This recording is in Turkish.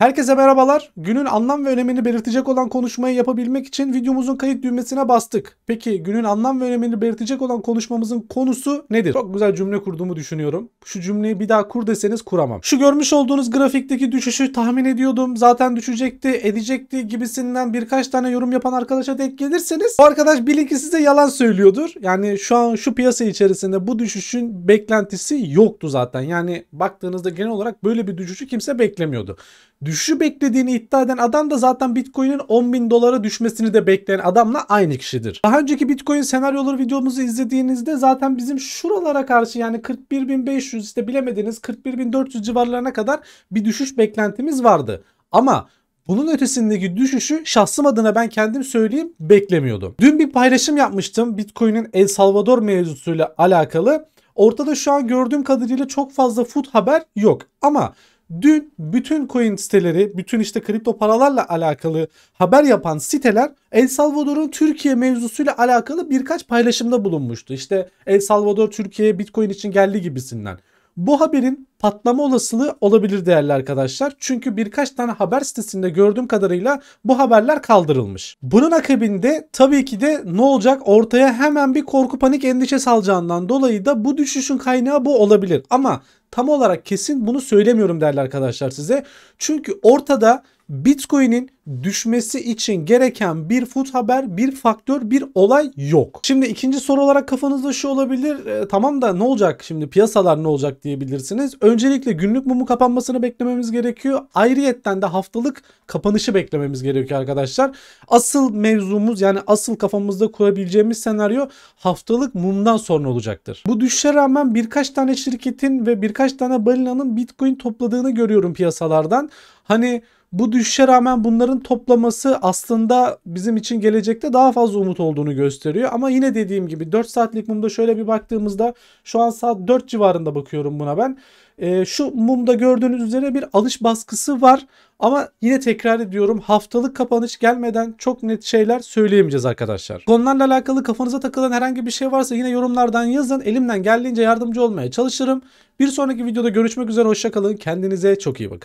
Herkese merhabalar. Günün anlam ve önemini belirtecek olan konuşmayı yapabilmek için videomuzun kayıt düğmesine bastık. Peki günün anlam ve önemini belirtecek olan konuşmamızın konusu nedir? Çok güzel cümle kurduğumu düşünüyorum. Şu cümleyi bir daha kur deseniz kuramam. Şu görmüş olduğunuz grafikteki düşüşü tahmin ediyordum. Zaten düşecekti, edecekti gibisinden birkaç tane yorum yapan arkadaşa denk gelirseniz o arkadaş bilin ki size yalan söylüyordur. Yani şu an şu piyasa içerisinde bu düşüşün beklentisi yoktu zaten. Yani baktığınızda genel olarak böyle bir düşüşü kimse beklemiyordu düşüşü beklediğini iddia eden adam da zaten Bitcoin'in 10 bin dolara düşmesini de bekleyen adamla aynı kişidir. Daha önceki Bitcoin senaryoları videomuzu izlediğinizde zaten bizim şuralara karşı yani 41.500 işte bilemediniz 41.400 civarlarına kadar bir düşüş beklentimiz vardı. Ama bunun ötesindeki düşüşü şahsım adına ben kendim söyleyeyim beklemiyordum. Dün bir paylaşım yapmıştım Bitcoin'in El Salvador mevzusuyla alakalı. Ortada şu an gördüğüm kadarıyla çok fazla food haber yok. Ama Dün bütün coin siteleri, bütün işte kripto paralarla alakalı haber yapan siteler El Salvador'un Türkiye mevzusuyla alakalı birkaç paylaşımda bulunmuştu. İşte El Salvador Türkiye'ye Bitcoin için geldi gibisinden. Bu haberin patlama olasılığı olabilir değerli arkadaşlar. Çünkü birkaç tane haber sitesinde gördüğüm kadarıyla bu haberler kaldırılmış. Bunun akabinde tabii ki de ne olacak ortaya hemen bir korku panik endişe salacağından dolayı da bu düşüşün kaynağı bu olabilir. Ama tam olarak kesin bunu söylemiyorum derler arkadaşlar size. Çünkü ortada Bitcoin'in düşmesi için gereken bir food haber, bir faktör, bir olay yok. Şimdi ikinci soru olarak kafanızda şu olabilir. E, tamam da ne olacak şimdi piyasalar ne olacak diyebilirsiniz. Öncelikle günlük mumu kapanmasını beklememiz gerekiyor. Ayrıyetten de haftalık kapanışı beklememiz gerekiyor arkadaşlar. Asıl mevzumuz yani asıl kafamızda kurabileceğimiz senaryo haftalık mumdan sonra olacaktır. Bu düşüşe rağmen birkaç tane şirketin ve birkaç tane balinanın bitcoin topladığını görüyorum piyasalardan. Hani bu düşüşe rağmen bunların toplaması aslında bizim için gelecekte daha fazla umut olduğunu gösteriyor. Ama yine dediğim gibi 4 saatlik mumda şöyle bir baktığımızda şu an saat 4 civarında bakıyorum buna ben. E, şu mumda gördüğünüz üzere bir alış baskısı var. Ama yine tekrar ediyorum haftalık kapanış gelmeden çok net şeyler söyleyemeyeceğiz arkadaşlar. Konularla alakalı kafanıza takılan herhangi bir şey varsa yine yorumlardan yazın. Elimden geldiğince yardımcı olmaya çalışırım. Bir sonraki videoda görüşmek üzere hoşçakalın. Kendinize çok iyi bakın.